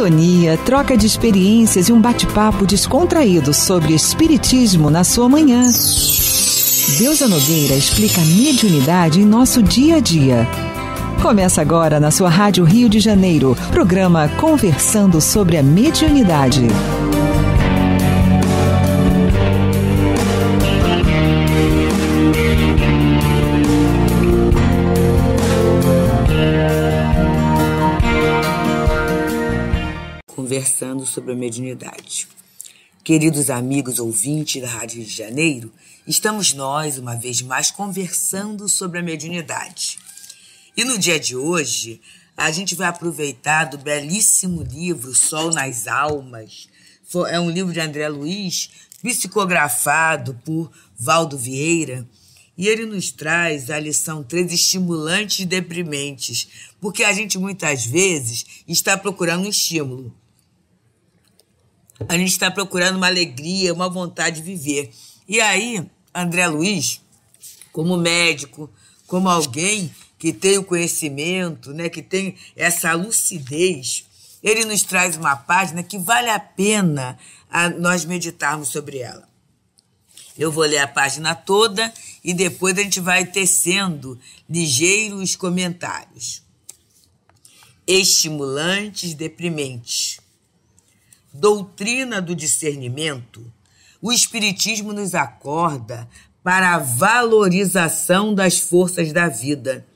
sintonia, troca de experiências e um bate-papo descontraído sobre espiritismo na sua manhã. Deusa Nogueira explica a mediunidade em nosso dia a dia. Começa agora na sua Rádio Rio de Janeiro, programa Conversando sobre a Mediunidade. conversando sobre a mediunidade. Queridos amigos ouvintes da Rádio Rio de Janeiro, estamos nós, uma vez mais, conversando sobre a mediunidade. E no dia de hoje, a gente vai aproveitar do belíssimo livro Sol nas Almas. É um livro de André Luiz, psicografado por Valdo Vieira, e ele nos traz a lição três estimulantes e deprimentes, porque a gente muitas vezes está procurando um estímulo, a gente está procurando uma alegria, uma vontade de viver. E aí, André Luiz, como médico, como alguém que tem o conhecimento, né, que tem essa lucidez, ele nos traz uma página que vale a pena a ah, nós meditarmos sobre ela. Eu vou ler a página toda e depois a gente vai tecendo ligeiros comentários. Estimulantes, deprimentes doutrina do discernimento, o Espiritismo nos acorda para a valorização das forças da vida,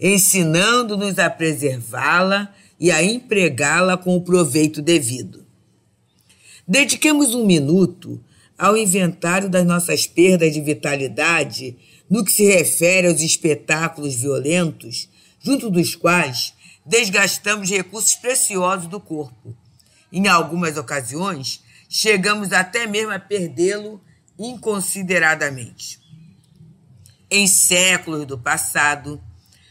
ensinando-nos a preservá-la e a empregá-la com o proveito devido. Dediquemos um minuto ao inventário das nossas perdas de vitalidade no que se refere aos espetáculos violentos, junto dos quais desgastamos recursos preciosos do corpo em algumas ocasiões, chegamos até mesmo a perdê-lo inconsideradamente. Em séculos do passado,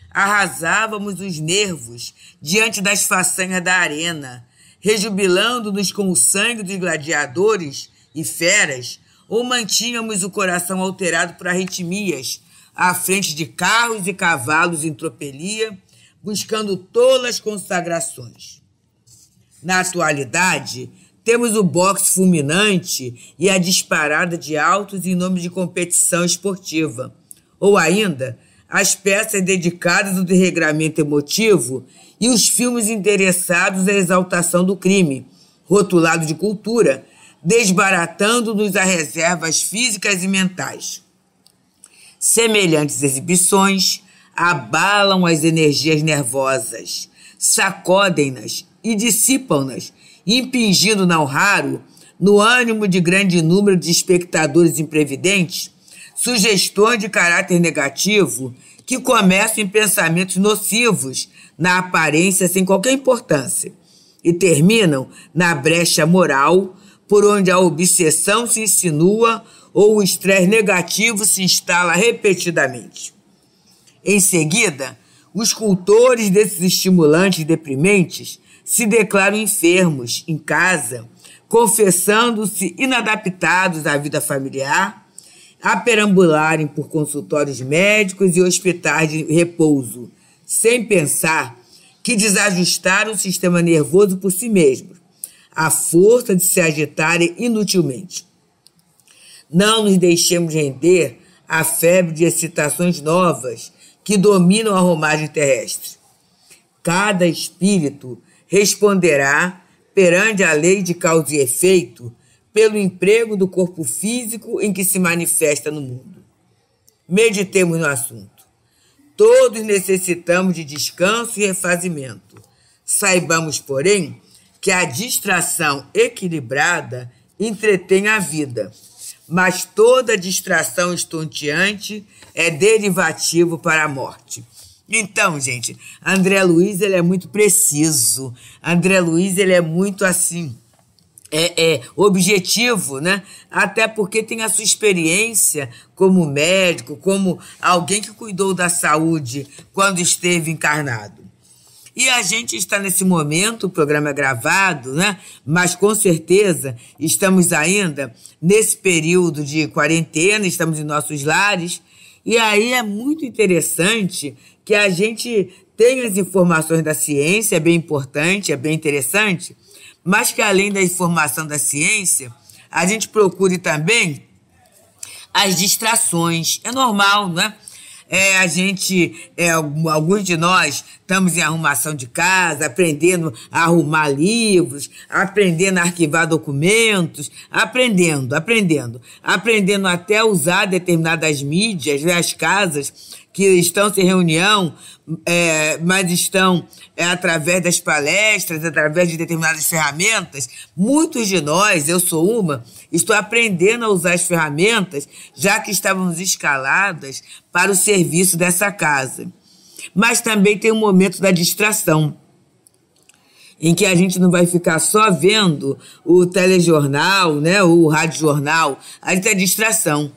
arrasávamos os nervos diante das façanhas da arena, rejubilando-nos com o sangue dos gladiadores e feras, ou mantínhamos o coração alterado por arritmias à frente de carros e cavalos em tropelia, buscando tolas consagrações. Na atualidade, temos o boxe fulminante e a disparada de altos em nome de competição esportiva, ou ainda as peças dedicadas ao derregramento emotivo e os filmes interessados à exaltação do crime, rotulado de cultura, desbaratando-nos as reservas físicas e mentais. Semelhantes exibições abalam as energias nervosas, sacodem-nas e dissipam-nas, impingindo, não raro, no ânimo de grande número de espectadores imprevidentes, sugestões de caráter negativo que começam em pensamentos nocivos, na aparência sem qualquer importância, e terminam na brecha moral, por onde a obsessão se insinua ou o estresse negativo se instala repetidamente. Em seguida, os cultores desses estimulantes deprimentes se declaram enfermos em casa, confessando-se inadaptados à vida familiar, a perambularem por consultórios médicos e hospitais de repouso, sem pensar que desajustaram o sistema nervoso por si mesmos, à força de se agitarem inutilmente. Não nos deixemos render à febre de excitações novas que dominam a romagem terrestre. Cada espírito responderá perante a lei de causa e efeito pelo emprego do corpo físico em que se manifesta no mundo. Meditemos no assunto. Todos necessitamos de descanso e refazimento. Saibamos, porém, que a distração equilibrada entretém a vida, mas toda distração estonteante é derivativo para a morte. Então, gente, André Luiz ele é muito preciso. André Luiz ele é muito assim, é, é, objetivo, né? Até porque tem a sua experiência como médico, como alguém que cuidou da saúde quando esteve encarnado. E a gente está nesse momento, o programa é gravado, né? Mas com certeza estamos ainda nesse período de quarentena, estamos em nossos lares. E aí é muito interessante que a gente tenha as informações da ciência, é bem importante, é bem interessante, mas que além da informação da ciência, a gente procure também as distrações. É normal, né? É, a gente, é, alguns de nós, estamos em arrumação de casa, aprendendo a arrumar livros, aprendendo a arquivar documentos, aprendendo, aprendendo, aprendendo até usar determinadas mídias, né, as casas, que estão sem reunião, é, mas estão é, através das palestras, através de determinadas ferramentas. Muitos de nós, eu sou uma, estou aprendendo a usar as ferramentas, já que estávamos escaladas para o serviço dessa casa. Mas também tem o um momento da distração em que a gente não vai ficar só vendo o telejornal, né, o rádio jornal, a gente tem a distração.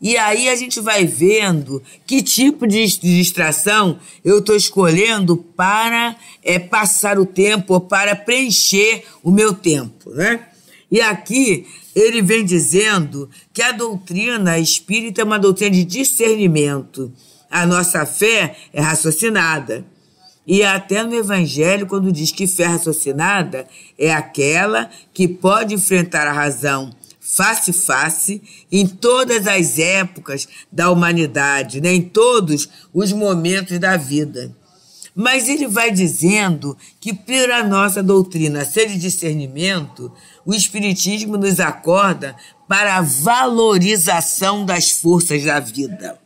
E aí a gente vai vendo que tipo de distração eu estou escolhendo para é, passar o tempo, para preencher o meu tempo, né? E aqui ele vem dizendo que a doutrina espírita é uma doutrina de discernimento. A nossa fé é raciocinada. E até no Evangelho, quando diz que fé raciocinada é aquela que pode enfrentar a razão face a face em todas as épocas da humanidade, né? em todos os momentos da vida. Mas ele vai dizendo que, pela nossa doutrina ser de discernimento, o Espiritismo nos acorda para a valorização das forças da vida,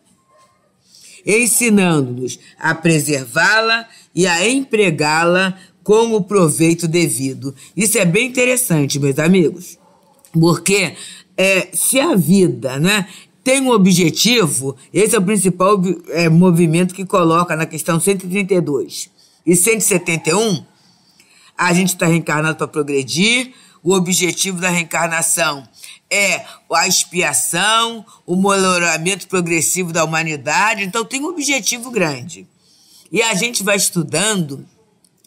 ensinando-nos a preservá-la e a empregá-la com o proveito devido. Isso é bem interessante, meus amigos. Porque é, se a vida né, tem um objetivo, esse é o principal é, movimento que coloca na questão 132 e 171, a gente está reencarnado para progredir, o objetivo da reencarnação é a expiação, o melhoramento progressivo da humanidade, então tem um objetivo grande. E a gente vai estudando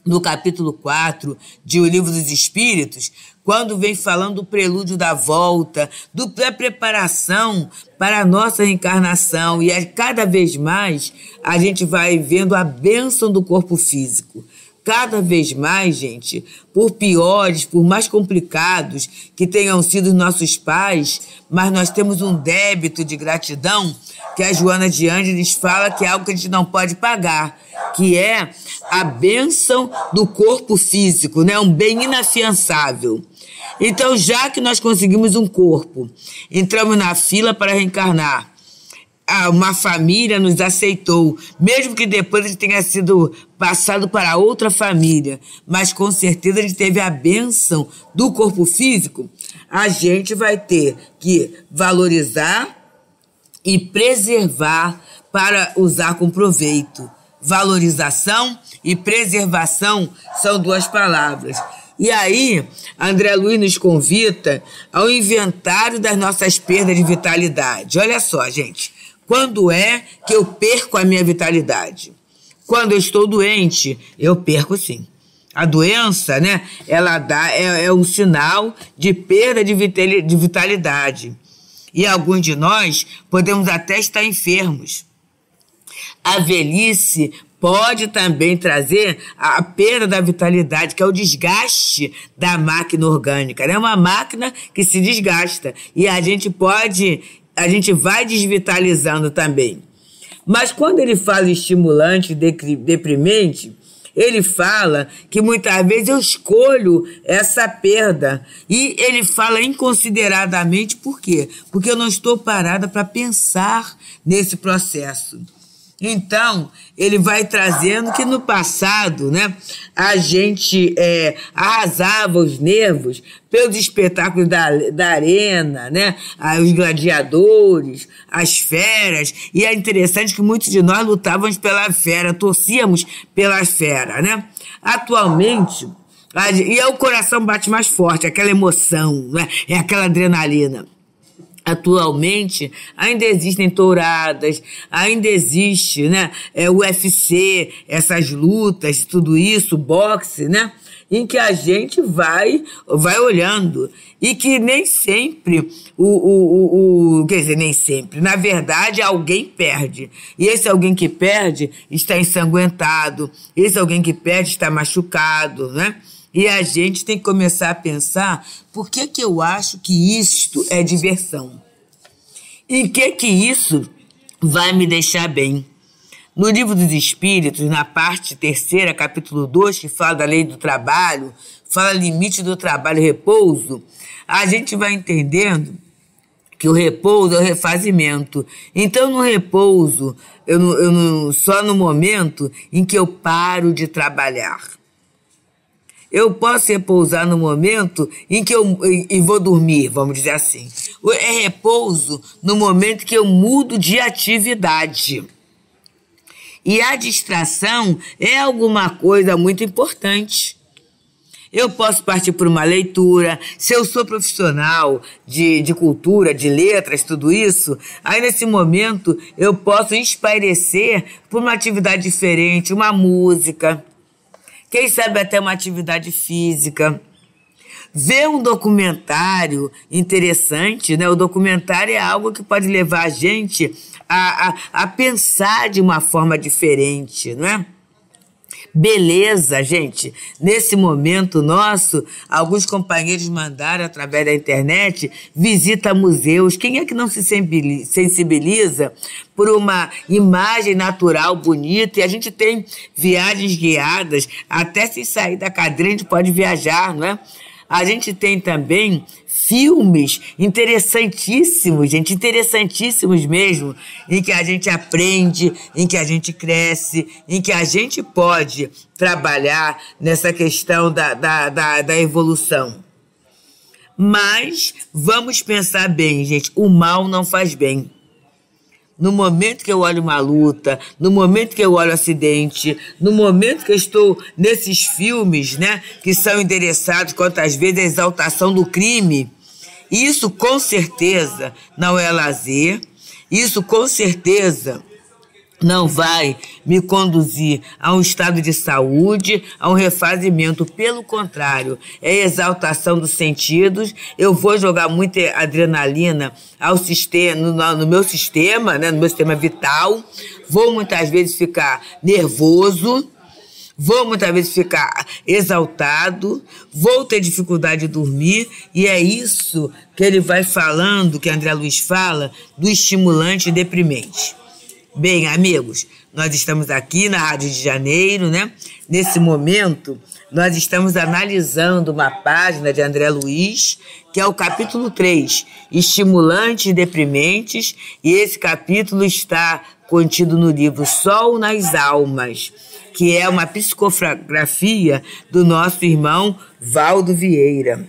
no capítulo 4 de O Livro dos Espíritos quando vem falando do prelúdio da volta, do preparação para a nossa reencarnação. E cada vez mais a gente vai vendo a bênção do corpo físico. Cada vez mais, gente, por piores, por mais complicados que tenham sido nossos pais, mas nós temos um débito de gratidão que a Joana de Andes fala que é algo que a gente não pode pagar, que é a bênção do corpo físico, né? Um bem inafiançável. Então, já que nós conseguimos um corpo, entramos na fila para reencarnar. uma família nos aceitou, mesmo que depois ele tenha sido passado para outra família, mas com certeza ele teve a bênção do corpo físico. A gente vai ter que valorizar e preservar para usar com proveito. Valorização e preservação são duas palavras. E aí, André Luiz nos convida ao inventário das nossas perdas de vitalidade. Olha só, gente. Quando é que eu perco a minha vitalidade? Quando eu estou doente, eu perco sim. A doença, né, ela dá, é, é um sinal de perda de vitalidade e alguns de nós podemos até estar enfermos. A velhice pode também trazer a perda da vitalidade, que é o desgaste da máquina orgânica. É né? uma máquina que se desgasta e a gente pode, a gente vai desvitalizando também. Mas quando ele fala estimulante, deprimente, ele fala que muitas vezes eu escolho essa perda. E ele fala inconsideradamente por quê? Porque eu não estou parada para pensar nesse processo. Então, ele vai trazendo que no passado, né, a gente é, arrasava os nervos pelos espetáculos da, da arena, né, os gladiadores, as feras, e é interessante que muitos de nós lutávamos pela fera, torcíamos pela fera, né? Atualmente, e é o coração bate mais forte, aquela emoção, né? é aquela adrenalina. Atualmente ainda existem touradas, ainda existe, né, é, UFC, essas lutas, tudo isso, boxe, né, em que a gente vai, vai olhando e que nem sempre o, o, o, o quer dizer nem sempre, na verdade alguém perde e esse alguém que perde está ensanguentado, esse alguém que perde está machucado, né? E a gente tem que começar a pensar por que, que eu acho que isto é diversão. E que que isso vai me deixar bem? No livro dos Espíritos, na parte terceira, capítulo 2, que fala da lei do trabalho, fala limite do trabalho e repouso, a gente vai entendendo que o repouso é o refazimento. Então, no repouso, eu, eu, só no momento em que eu paro de trabalhar. Eu posso repousar no momento em que eu e vou dormir, vamos dizer assim. É repouso no momento que eu mudo de atividade. E a distração é alguma coisa muito importante. Eu posso partir por uma leitura. Se eu sou profissional de, de cultura, de letras, tudo isso, aí nesse momento eu posso espairecer por uma atividade diferente, uma música quem sabe até uma atividade física. Ver um documentário interessante, né? O documentário é algo que pode levar a gente a, a, a pensar de uma forma diferente, não é? Beleza, gente. Nesse momento nosso, alguns companheiros mandaram através da internet visita a museus. Quem é que não se sensibiliza por uma imagem natural bonita? E a gente tem viagens guiadas, até sem sair da cadeira a gente pode viajar, não é? A gente tem também filmes interessantíssimos, gente, interessantíssimos mesmo, em que a gente aprende, em que a gente cresce, em que a gente pode trabalhar nessa questão da, da, da, da evolução. Mas vamos pensar bem, gente, o mal não faz bem. No momento que eu olho uma luta, no momento que eu olho um acidente, no momento que eu estou nesses filmes, né, que são endereçados quantas vezes a exaltação do crime, isso com certeza não é lazer, isso com certeza não vai me conduzir a um estado de saúde, a um refazimento. Pelo contrário, é exaltação dos sentidos. Eu vou jogar muita adrenalina ao sistema, no, no meu sistema, né, no meu sistema vital. Vou muitas vezes ficar nervoso. Vou muitas vezes ficar exaltado, vou ter dificuldade de dormir, e é isso que ele vai falando, que André Luiz fala, do estimulante deprimente. Bem, amigos, nós estamos aqui na Rádio de Janeiro, né? Nesse momento, nós estamos analisando uma página de André Luiz, que é o capítulo 3, Estimulantes e Deprimentes, e esse capítulo está contido no livro Sol nas Almas, que é uma psicografia do nosso irmão Valdo Vieira.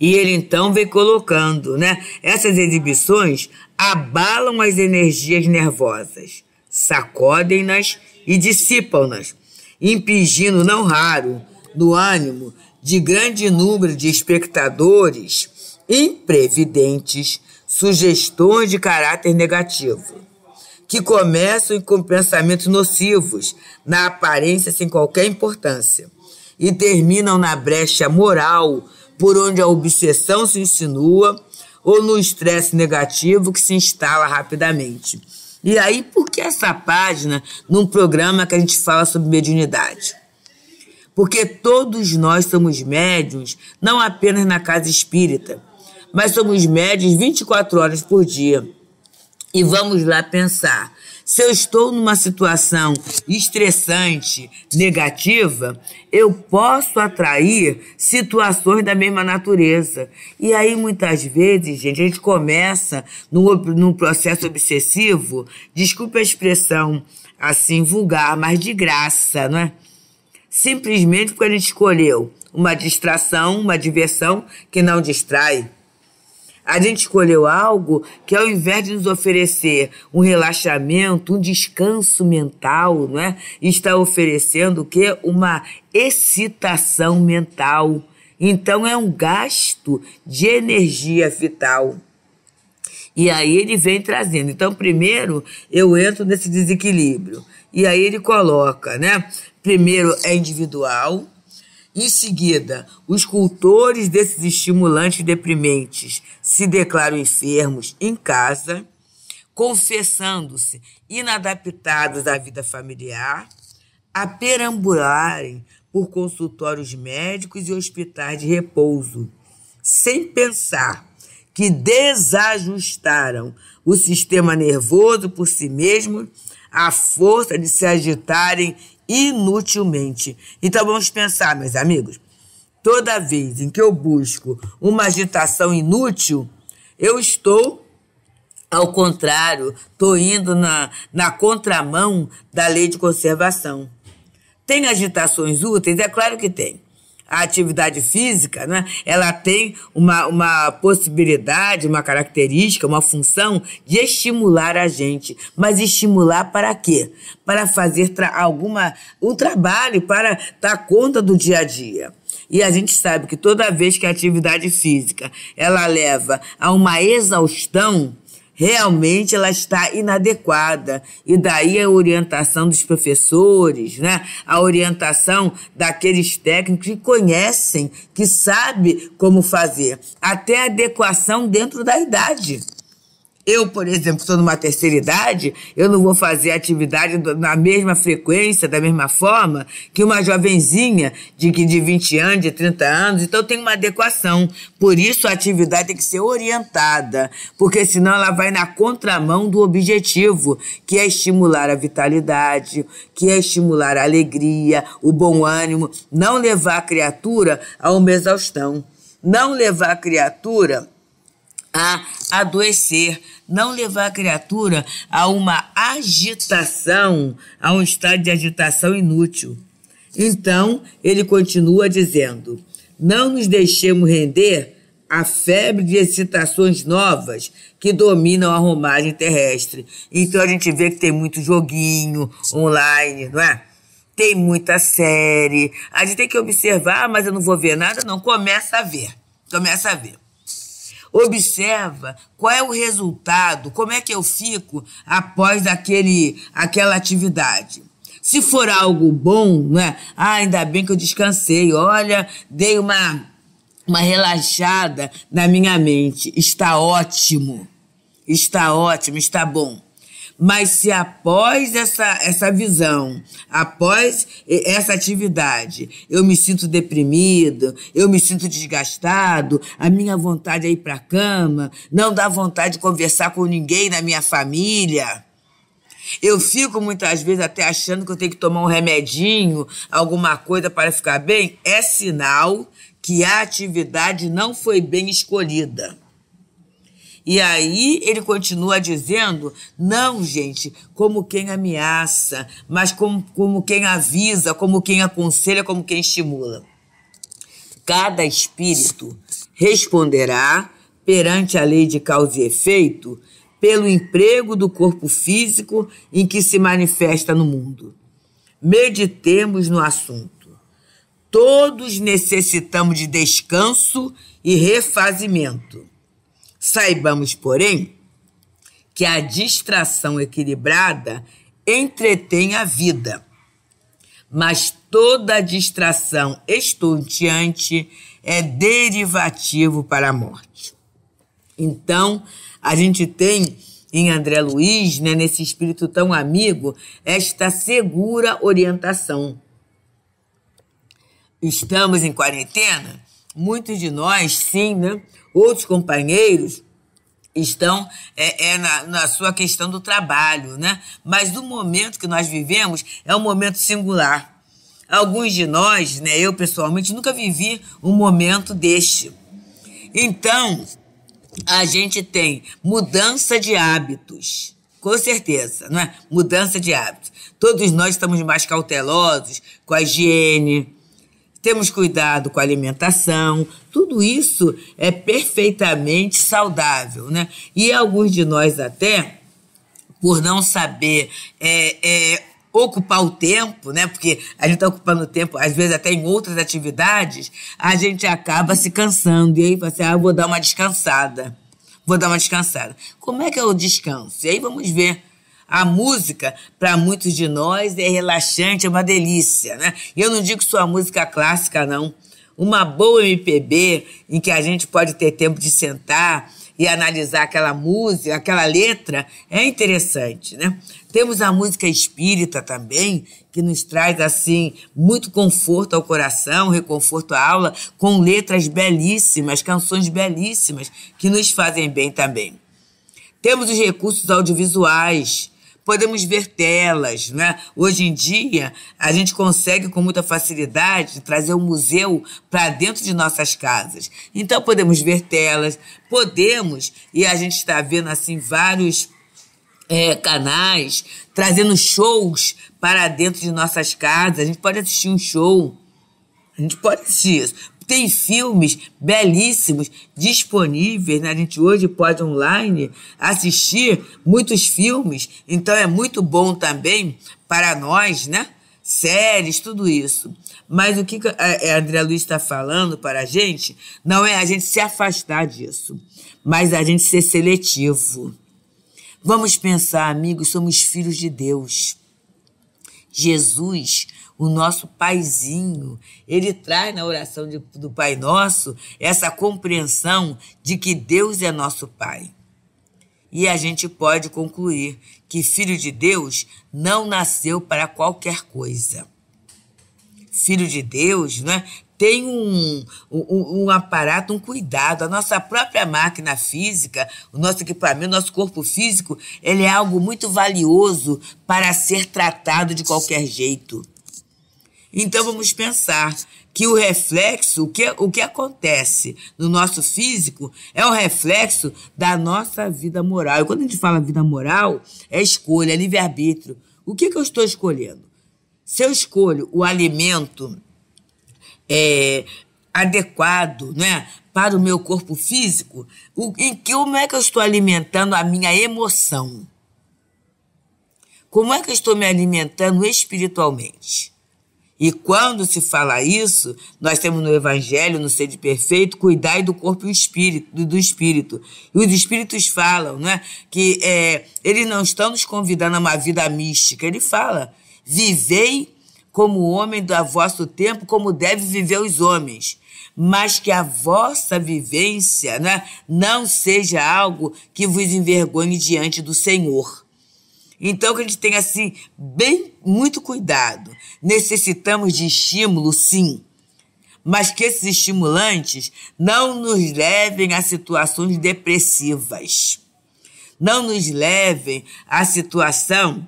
E ele então vem colocando, né? Essas exibições abalam as energias nervosas, sacodem-nas e dissipam-nas, impingindo, não raro, no ânimo de grande número de espectadores imprevidentes sugestões de caráter negativo, que começam com pensamentos nocivos, na aparência sem qualquer importância, e terminam na brecha moral por onde a obsessão se insinua ou no estresse negativo que se instala rapidamente. E aí, por que essa página num programa que a gente fala sobre mediunidade? Porque todos nós somos médiuns, não apenas na casa espírita, mas somos médiuns 24 horas por dia. E vamos lá pensar se eu estou numa situação estressante, negativa, eu posso atrair situações da mesma natureza. E aí, muitas vezes, gente, a gente começa num, num processo obsessivo, desculpe a expressão assim vulgar, mas de graça, não é? Simplesmente porque a gente escolheu uma distração, uma diversão que não distrai a gente escolheu algo que, ao invés de nos oferecer um relaxamento, um descanso mental, não é? está oferecendo o quê? Uma excitação mental. Então, é um gasto de energia vital. E aí ele vem trazendo. Então, primeiro, eu entro nesse desequilíbrio. E aí ele coloca, né? Primeiro é individual, em seguida, os cultores desses estimulantes deprimentes se declaram enfermos em casa, confessando-se inadaptados à vida familiar, a perambularem por consultórios médicos e hospitais de repouso, sem pensar que desajustaram o sistema nervoso por si mesmos à força de se agitarem inutilmente. Então vamos pensar, meus amigos. Toda vez em que eu busco uma agitação inútil, eu estou ao contrário, estou indo na, na contramão da lei de conservação. Tem agitações úteis? É claro que tem a atividade física, né, ela tem uma, uma possibilidade, uma característica, uma função de estimular a gente. Mas estimular para quê? Para fazer alguma, um trabalho, para dar conta do dia a dia. E a gente sabe que toda vez que a atividade física ela leva a uma exaustão, realmente ela está inadequada. E daí a orientação dos professores, né? a orientação daqueles técnicos que conhecem, que sabem como fazer. Até a adequação dentro da idade. Eu, por exemplo, estou numa terceira idade, eu não vou fazer atividade na mesma frequência, da mesma forma que uma jovenzinha de, de 20 anos, de 30 anos. Então tem uma adequação. Por isso a atividade tem que ser orientada, porque senão ela vai na contramão do objetivo, que é estimular a vitalidade, que é estimular a alegria, o bom ânimo, não levar a criatura a uma exaustão, não levar a criatura a adoecer, não levar a criatura a uma agitação, a um estado de agitação inútil. Então, ele continua dizendo: não nos deixemos render à febre de excitações novas que dominam a romagem terrestre. Então a gente vê que tem muito joguinho online, não é? Tem muita série. A gente tem que observar, mas eu não vou ver nada, não. Começa a ver. Começa a ver. Observa qual é o resultado, como é que eu fico após aquele, aquela atividade. Se for algo bom, né? Ah, ainda bem que eu descansei. Olha, dei uma, uma relaxada na minha mente. Está ótimo. Está ótimo, está bom. Mas se após essa, essa visão, após essa atividade, eu me sinto deprimido, eu me sinto desgastado, a minha vontade é ir para a cama, não dá vontade de conversar com ninguém na minha família. Eu fico muitas vezes até achando que eu tenho que tomar um remedinho, alguma coisa para ficar bem. É sinal que a atividade não foi bem escolhida. E aí ele continua dizendo, não, gente, como quem ameaça, mas como, como quem avisa, como quem aconselha, como quem estimula. Cada espírito responderá perante a lei de causa e efeito pelo emprego do corpo físico em que se manifesta no mundo. Meditemos no assunto. Todos necessitamos de descanso e refazimento. Saibamos, porém, que a distração equilibrada entretém a vida, mas toda distração estonteante é derivativo para a morte. Então, a gente tem em André Luiz, né, nesse espírito tão amigo, esta segura orientação. Estamos em quarentena? Muitos de nós, sim, né? outros companheiros estão é, é na, na, sua questão do trabalho, né? Mas do momento que nós vivemos é um momento singular. Alguns de nós, né, eu pessoalmente, nunca vivi um momento deste. Então, a gente tem mudança de hábitos, com certeza, né? Mudança de hábitos. Todos nós estamos mais cautelosos com a higiene, temos cuidado com a alimentação, tudo isso é perfeitamente saudável, né? E alguns de nós até, por não saber é, é, ocupar o tempo, né? Porque a gente está ocupando o tempo, às vezes até em outras atividades, a gente acaba se cansando. E aí você, assim, ah, vou dar uma descansada. Vou dar uma descansada. Como é que é o descanso? E aí vamos ver a música, para muitos de nós, é relaxante, é uma delícia, né? E eu não digo só a música clássica, não. Uma boa MPB em que a gente pode ter tempo de sentar e analisar aquela música, aquela letra, é interessante, né? Temos a música espírita também, que nos traz, assim, muito conforto ao coração, reconforto à aula, com letras belíssimas, canções belíssimas, que nos fazem bem também. Temos os recursos audiovisuais, podemos ver telas, né? Hoje em dia, a gente consegue com muita facilidade trazer o museu para dentro de nossas casas. Então, podemos ver telas, podemos, e a gente está vendo assim vários é, canais trazendo shows para dentro de nossas casas. A gente pode assistir um show. A gente pode assistir isso. Tem filmes belíssimos disponíveis, né? A gente hoje pode online assistir muitos filmes, então é muito bom também para nós, né? Séries, tudo isso. Mas o que a é, é, André Luiz está falando para a gente não é a gente se afastar disso, mas a gente ser seletivo. Vamos pensar, amigos, somos filhos de Deus. Jesus, o nosso paizinho, ele traz na oração de, do Pai Nosso essa compreensão de que Deus é nosso Pai. E a gente pode concluir que filho de Deus não nasceu para qualquer coisa. Filho de Deus, né? tem um, um, um, aparato, um cuidado. A nossa própria máquina física, o nosso equipamento, nosso corpo físico, ele é algo muito valioso para ser tratado de qualquer jeito. Então vamos pensar que o reflexo, o que, o que acontece no nosso físico é o reflexo da nossa vida moral. E quando a gente fala vida moral, é escolha, é livre-arbítrio. O que, que eu estou escolhendo? Se eu escolho o alimento é, adequado né, para o meu corpo físico, o, em que como é que eu estou alimentando a minha emoção? Como é que eu estou me alimentando espiritualmente? E quando se fala isso, nós temos no Evangelho, no Sede Perfeito, cuidar do corpo e espírito, do espírito. E os espíritos falam, né? Que é, eles não estão nos convidando a uma vida mística. Ele fala, vivei como homem do vosso tempo, como deve viver os homens, mas que a vossa vivência né, não seja algo que vos envergonhe diante do Senhor. Então que a gente tenha assim bem muito cuidado. Necessitamos de estímulo, sim, mas que esses estimulantes não nos levem a situações depressivas. Não nos levem à situação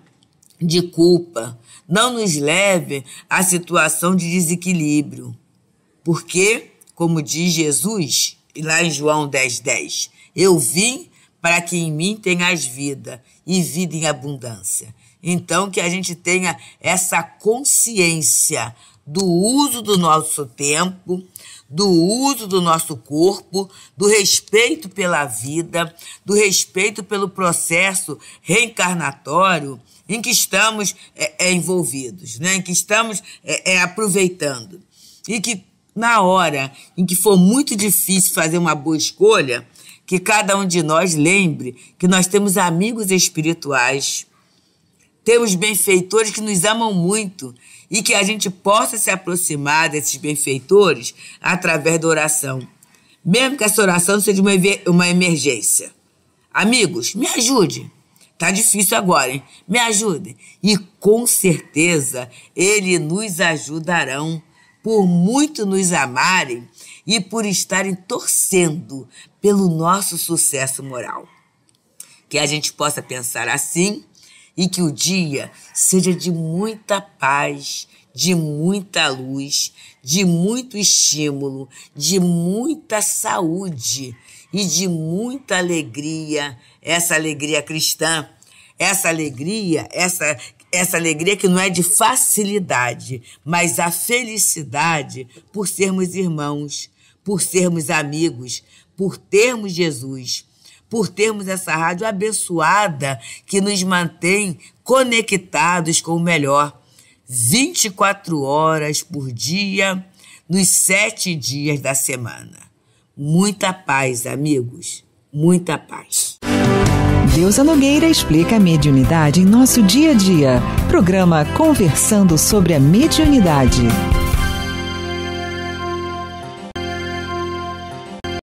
de culpa, não nos leve à situação de desequilíbrio. Porque, como diz Jesus, lá em João 10,10, 10, eu vim para que em mim tenhas vida e vida em abundância. Então, que a gente tenha essa consciência do uso do nosso tempo, do uso do nosso corpo, do respeito pela vida, do respeito pelo processo reencarnatório em que estamos é, é, envolvidos, né? em que estamos é, é, aproveitando. E que na hora em que for muito difícil fazer uma boa escolha, que cada um de nós lembre que nós temos amigos espirituais, temos benfeitores que nos amam muito e que a gente possa se aproximar desses benfeitores através da oração. Mesmo que essa oração seja uma, uma emergência. Amigos, me ajude. Tá difícil agora, hein? Me ajudem. E com certeza ele nos ajudarão por muito nos amarem e por estarem torcendo pelo nosso sucesso moral. Que a gente possa pensar assim e que o dia seja de muita paz de muita luz, de muito estímulo, de muita saúde e de muita alegria, essa alegria cristã, essa alegria, essa essa alegria que não é de facilidade, mas a felicidade por sermos irmãos, por sermos amigos, por termos Jesus, por termos essa rádio abençoada que nos mantém conectados com o melhor 24 horas por dia, nos sete dias da semana. Muita paz, amigos, muita paz. Deusa Nogueira explica a mediunidade em nosso dia a dia. Programa Conversando sobre a Mediunidade.